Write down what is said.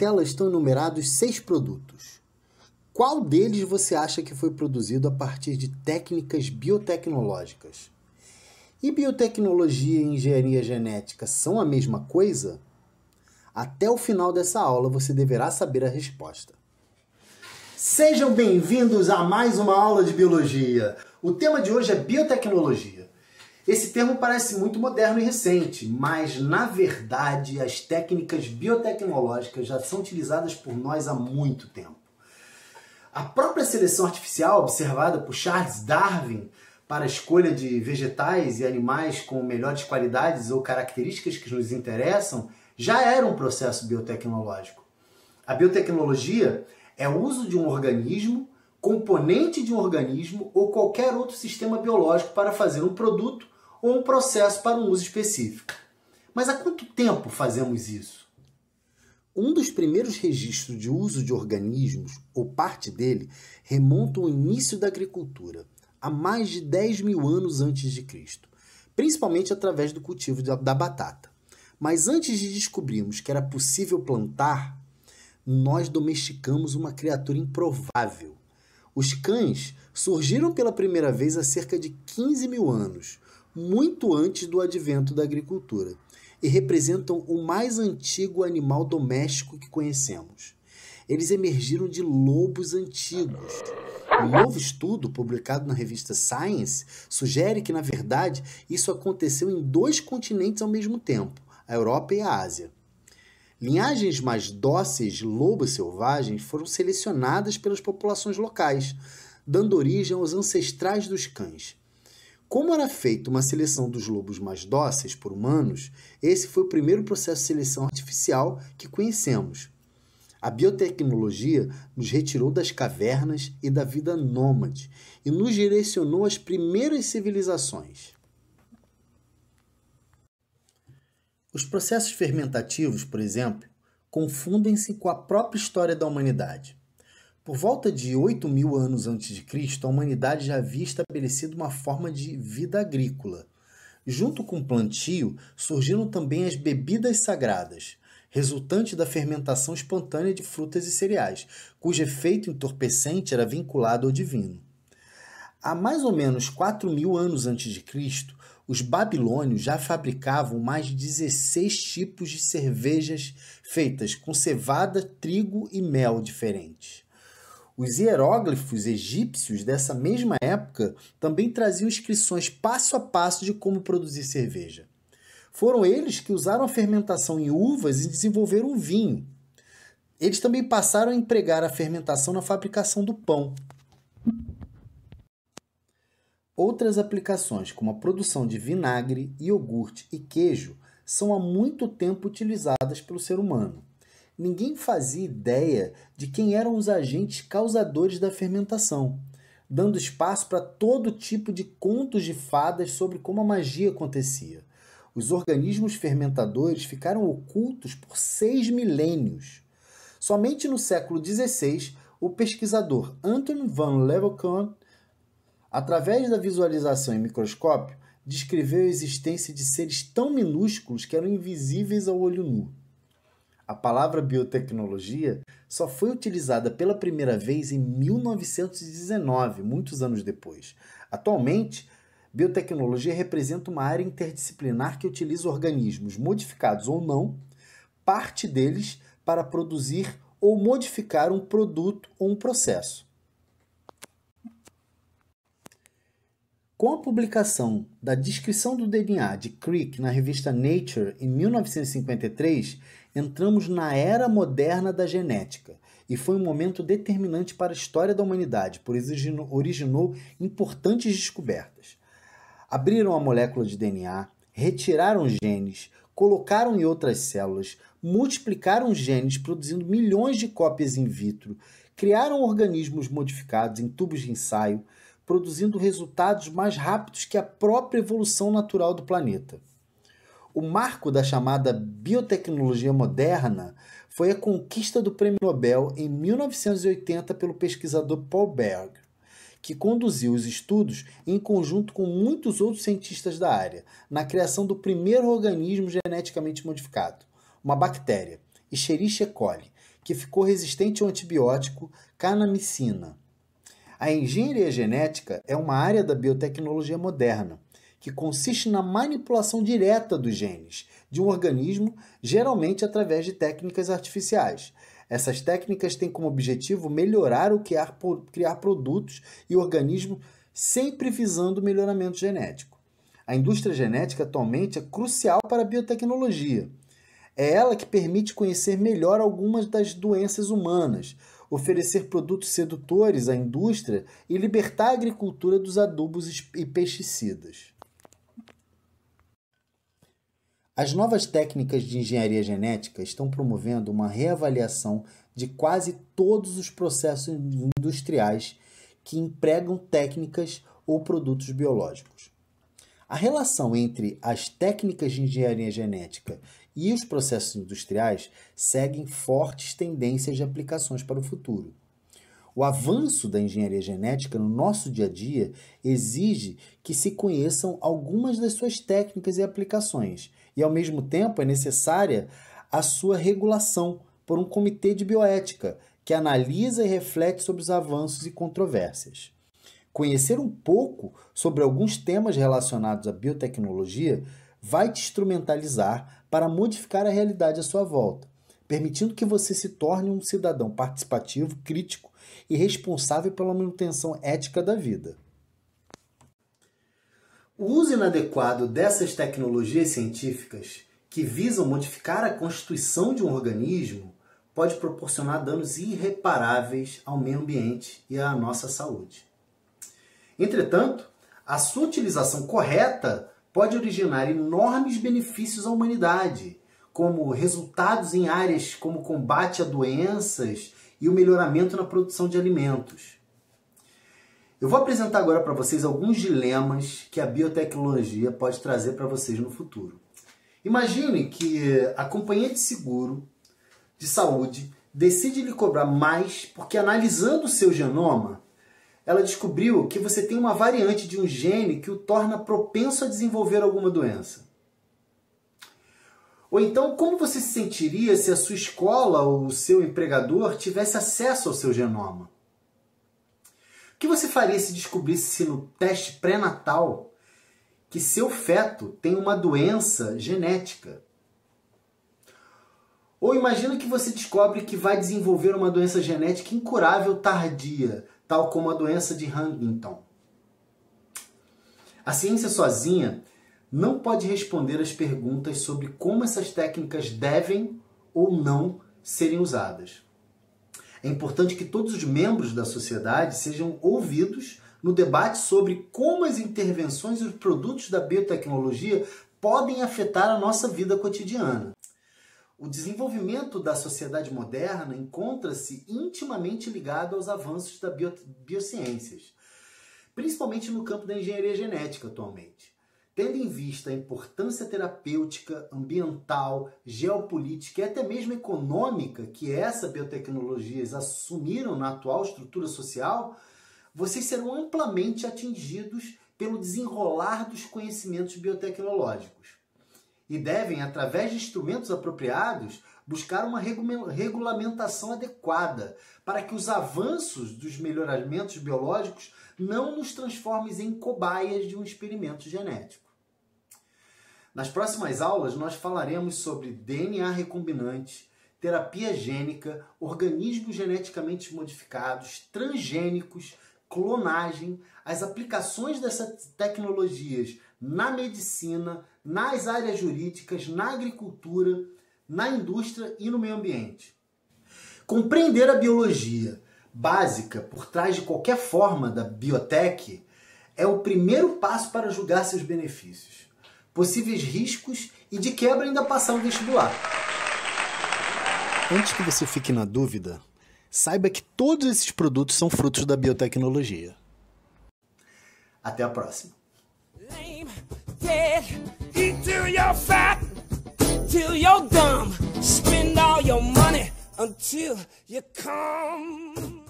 tela estão enumerados seis produtos. Qual deles você acha que foi produzido a partir de técnicas biotecnológicas? E biotecnologia e engenharia genética são a mesma coisa? Até o final dessa aula você deverá saber a resposta. Sejam bem-vindos a mais uma aula de biologia. O tema de hoje é biotecnologia. Esse termo parece muito moderno e recente, mas na verdade as técnicas biotecnológicas já são utilizadas por nós há muito tempo. A própria seleção artificial, observada por Charles Darwin para a escolha de vegetais e animais com melhores qualidades ou características que nos interessam, já era um processo biotecnológico. A biotecnologia é o uso de um organismo, componente de um organismo ou qualquer outro sistema biológico para fazer um produto ou um processo para um uso específico. Mas há quanto tempo fazemos isso? Um dos primeiros registros de uso de organismos, ou parte dele, remonta ao início da agricultura, há mais de 10 mil anos antes de Cristo, principalmente através do cultivo da batata. Mas antes de descobrirmos que era possível plantar, nós domesticamos uma criatura improvável. Os cães surgiram pela primeira vez há cerca de 15 mil anos, muito antes do advento da agricultura e representam o mais antigo animal doméstico que conhecemos. Eles emergiram de lobos antigos. Um novo estudo publicado na revista Science sugere que, na verdade, isso aconteceu em dois continentes ao mesmo tempo, a Europa e a Ásia. Linhagens mais dóceis de lobos selvagens foram selecionadas pelas populações locais, dando origem aos ancestrais dos cães, como era feita uma seleção dos lobos mais dóceis por humanos, esse foi o primeiro processo de seleção artificial que conhecemos. A biotecnologia nos retirou das cavernas e da vida nômade e nos direcionou às primeiras civilizações. Os processos fermentativos, por exemplo, confundem-se com a própria história da humanidade. Por volta de 8 mil anos antes de Cristo, a humanidade já havia estabelecido uma forma de vida agrícola. Junto com o plantio, surgiram também as bebidas sagradas, resultante da fermentação espontânea de frutas e cereais, cujo efeito entorpecente era vinculado ao divino. Há mais ou menos 4 mil anos antes de Cristo, os babilônios já fabricavam mais de 16 tipos de cervejas feitas com cevada, trigo e mel diferentes. Os hieróglifos egípcios dessa mesma época também traziam inscrições passo a passo de como produzir cerveja. Foram eles que usaram a fermentação em uvas e desenvolveram o vinho. Eles também passaram a empregar a fermentação na fabricação do pão. Outras aplicações, como a produção de vinagre, iogurte e queijo, são há muito tempo utilizadas pelo ser humano ninguém fazia ideia de quem eram os agentes causadores da fermentação, dando espaço para todo tipo de contos de fadas sobre como a magia acontecia. Os organismos fermentadores ficaram ocultos por seis milênios. Somente no século XVI, o pesquisador Anton van Leeuwenhoek, através da visualização em microscópio, descreveu a existência de seres tão minúsculos que eram invisíveis ao olho nu. A palavra biotecnologia só foi utilizada pela primeira vez em 1919, muitos anos depois. Atualmente, biotecnologia representa uma área interdisciplinar que utiliza organismos modificados ou não, parte deles para produzir ou modificar um produto ou um processo. Com a publicação da descrição do DNA de Crick na revista Nature em 1953, Entramos na era moderna da genética e foi um momento determinante para a história da humanidade, pois originou, originou importantes descobertas. Abriram a molécula de DNA, retiraram genes, colocaram em outras células, multiplicaram genes produzindo milhões de cópias in vitro, criaram organismos modificados em tubos de ensaio, produzindo resultados mais rápidos que a própria evolução natural do planeta. O marco da chamada biotecnologia moderna foi a conquista do Prêmio Nobel em 1980 pelo pesquisador Paul Berg, que conduziu os estudos em conjunto com muitos outros cientistas da área na criação do primeiro organismo geneticamente modificado, uma bactéria, Escherichia coli, que ficou resistente ao antibiótico canamicina. A engenharia genética é uma área da biotecnologia moderna que consiste na manipulação direta dos genes de um organismo, geralmente através de técnicas artificiais. Essas técnicas têm como objetivo melhorar ou criar, criar produtos e organismos, sempre visando o melhoramento genético. A indústria genética atualmente é crucial para a biotecnologia. É ela que permite conhecer melhor algumas das doenças humanas, oferecer produtos sedutores à indústria e libertar a agricultura dos adubos e pesticidas. As novas técnicas de engenharia genética estão promovendo uma reavaliação de quase todos os processos industriais que empregam técnicas ou produtos biológicos. A relação entre as técnicas de engenharia genética e os processos industriais seguem fortes tendências de aplicações para o futuro. O avanço da engenharia genética no nosso dia a dia exige que se conheçam algumas das suas técnicas e aplicações e, ao mesmo tempo, é necessária a sua regulação por um comitê de bioética que analisa e reflete sobre os avanços e controvérsias. Conhecer um pouco sobre alguns temas relacionados à biotecnologia vai te instrumentalizar para modificar a realidade à sua volta, permitindo que você se torne um cidadão participativo, crítico e responsável pela manutenção ética da vida. O uso inadequado dessas tecnologias científicas que visam modificar a constituição de um organismo pode proporcionar danos irreparáveis ao meio ambiente e à nossa saúde. Entretanto, a sua utilização correta pode originar enormes benefícios à humanidade, como resultados em áreas como combate a doenças e o melhoramento na produção de alimentos. Eu vou apresentar agora para vocês alguns dilemas que a biotecnologia pode trazer para vocês no futuro. Imagine que a companhia de seguro de saúde decide lhe cobrar mais porque analisando o seu genoma, ela descobriu que você tem uma variante de um gene que o torna propenso a desenvolver alguma doença. Ou então, como você se sentiria se a sua escola ou o seu empregador tivesse acesso ao seu genoma? que você faria se descobrisse no teste pré-natal que seu feto tem uma doença genética? Ou imagina que você descobre que vai desenvolver uma doença genética incurável tardia, tal como a doença de Huntington. A ciência sozinha não pode responder as perguntas sobre como essas técnicas devem ou não serem usadas. É importante que todos os membros da sociedade sejam ouvidos no debate sobre como as intervenções e os produtos da biotecnologia podem afetar a nossa vida cotidiana. O desenvolvimento da sociedade moderna encontra-se intimamente ligado aos avanços da bio biociências, principalmente no campo da engenharia genética atualmente. Tendo em vista a importância terapêutica, ambiental, geopolítica e até mesmo econômica que essas biotecnologias assumiram na atual estrutura social, vocês serão amplamente atingidos pelo desenrolar dos conhecimentos biotecnológicos e devem, através de instrumentos apropriados, buscar uma regulamentação adequada para que os avanços dos melhoramentos biológicos não nos transformes em cobaias de um experimento genético. Nas próximas aulas, nós falaremos sobre DNA recombinante, terapia gênica, organismos geneticamente modificados, transgênicos, clonagem, as aplicações dessas tecnologias na medicina, nas áreas jurídicas, na agricultura, na indústria e no meio ambiente. Compreender a biologia básica por trás de qualquer forma da biotech é o primeiro passo para julgar seus benefícios, possíveis riscos e, de quebra, ainda passar um vestibular. Antes que você fique na dúvida, saiba que todos esses produtos são frutos da biotecnologia. Até a próxima. until you come.